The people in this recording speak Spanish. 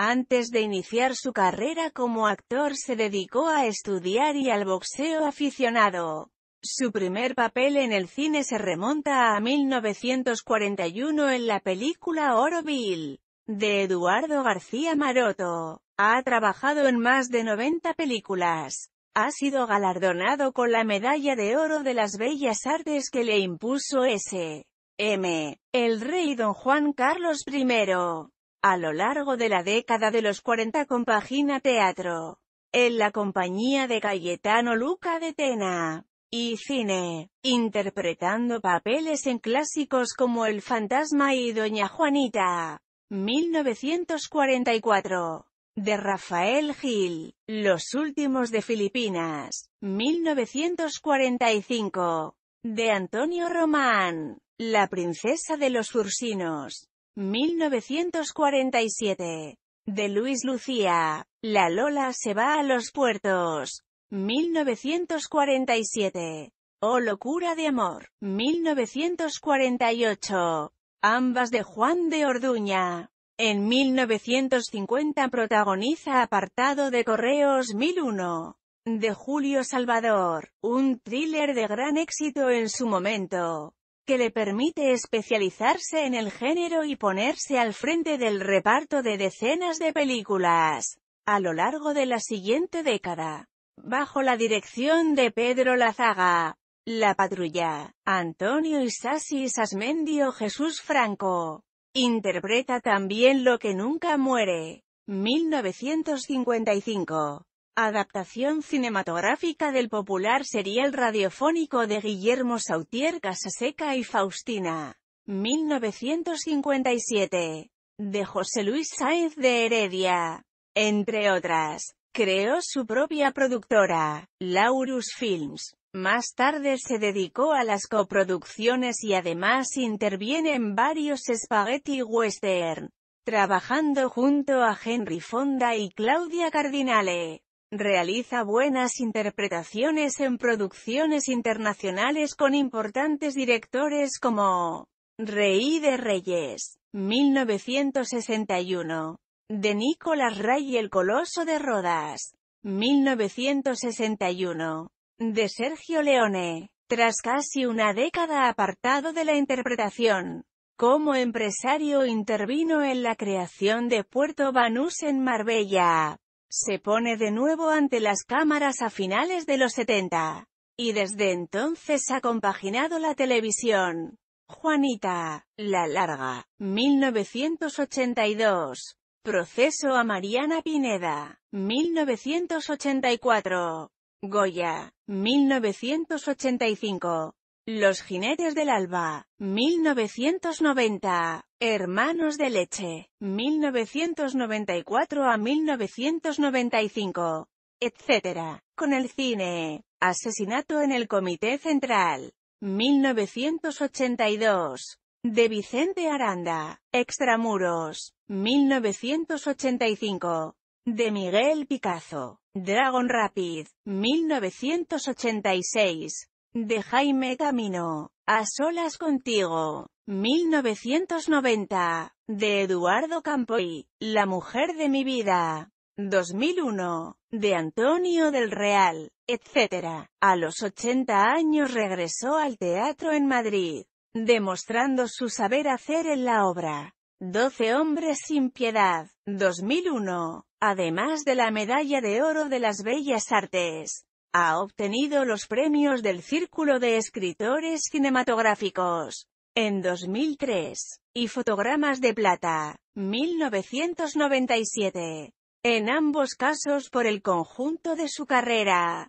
Antes de iniciar su carrera como actor se dedicó a estudiar y al boxeo aficionado. Su primer papel en el cine se remonta a 1941 en la película Oroville, de Eduardo García Maroto. Ha trabajado en más de 90 películas. Ha sido galardonado con la Medalla de Oro de las Bellas Artes que le impuso S.M. M. El rey don Juan Carlos I. A lo largo de la década de los 40 compagina teatro, en la compañía de Cayetano Luca de Tena, y cine, interpretando papeles en clásicos como El Fantasma y Doña Juanita, 1944, de Rafael Gil, Los Últimos de Filipinas, 1945, de Antonio Román, La Princesa de los Ursinos, 1947. De Luis Lucía. La Lola se va a los puertos. 1947. Oh locura de amor. 1948. Ambas de Juan de Orduña. En 1950 protagoniza Apartado de Correos 1001. De Julio Salvador, un thriller de gran éxito en su momento que le permite especializarse en el género y ponerse al frente del reparto de decenas de películas a lo largo de la siguiente década. Bajo la dirección de Pedro Lazaga, La Patrulla, Antonio Isasi Asmendio Jesús Franco. Interpreta también Lo que nunca muere, 1955. Adaptación cinematográfica del popular serial radiofónico de Guillermo Sautier Casaseca y Faustina. 1957. De José Luis Sáenz de Heredia. Entre otras, creó su propia productora, Laurus Films. Más tarde se dedicó a las coproducciones y además interviene en varios spaghetti western, trabajando junto a Henry Fonda y Claudia Cardinale. Realiza buenas interpretaciones en producciones internacionales con importantes directores como Rey de Reyes, 1961, de Nicolás Ray y el Coloso de Rodas, 1961, de Sergio Leone, tras casi una década apartado de la interpretación. Como empresario intervino en la creación de Puerto Banús en Marbella, se pone de nuevo ante las cámaras a finales de los 70. Y desde entonces ha compaginado la televisión. Juanita, La Larga, 1982. Proceso a Mariana Pineda, 1984. Goya, 1985. Los jinetes del alba, 1990. Hermanos de leche, 1994 a 1995. Etc. Con el cine. Asesinato en el Comité Central. 1982. De Vicente Aranda. Extramuros. 1985. De Miguel Picazo. Dragon Rapid. 1986 de Jaime Camino, A solas contigo, 1990, de Eduardo Campoy, La mujer de mi vida, 2001, de Antonio del Real, etc. A los 80 años regresó al teatro en Madrid, demostrando su saber hacer en la obra. 12 hombres sin piedad, 2001, además de la Medalla de Oro de las Bellas Artes. Ha obtenido los premios del Círculo de Escritores Cinematográficos en 2003 y Fotogramas de Plata 1997, en ambos casos por el conjunto de su carrera.